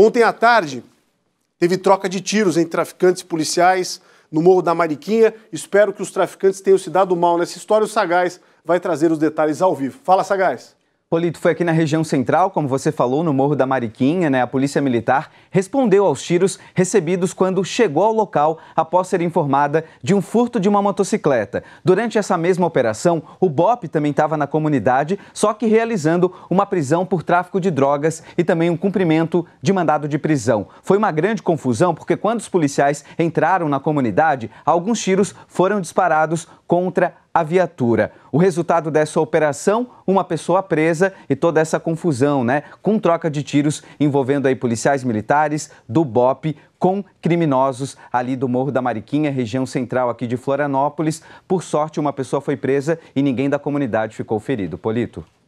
Ontem à tarde, teve troca de tiros entre traficantes e policiais no Morro da Mariquinha. Espero que os traficantes tenham se dado mal nessa história. O Sagaz vai trazer os detalhes ao vivo. Fala, Sagaz! Polito, foi aqui na região central, como você falou, no Morro da Mariquinha, né? A Polícia Militar respondeu aos tiros recebidos quando chegou ao local após ser informada de um furto de uma motocicleta. Durante essa mesma operação, o BOP também estava na comunidade, só que realizando uma prisão por tráfico de drogas e também um cumprimento de mandado de prisão. Foi uma grande confusão porque quando os policiais entraram na comunidade, alguns tiros foram disparados contra a viatura. O resultado dessa operação, uma pessoa presa e toda essa confusão, né? Com troca de tiros envolvendo aí policiais militares do BOP com criminosos ali do Morro da Mariquinha, região central aqui de Florianópolis. Por sorte, uma pessoa foi presa e ninguém da comunidade ficou ferido. Polito.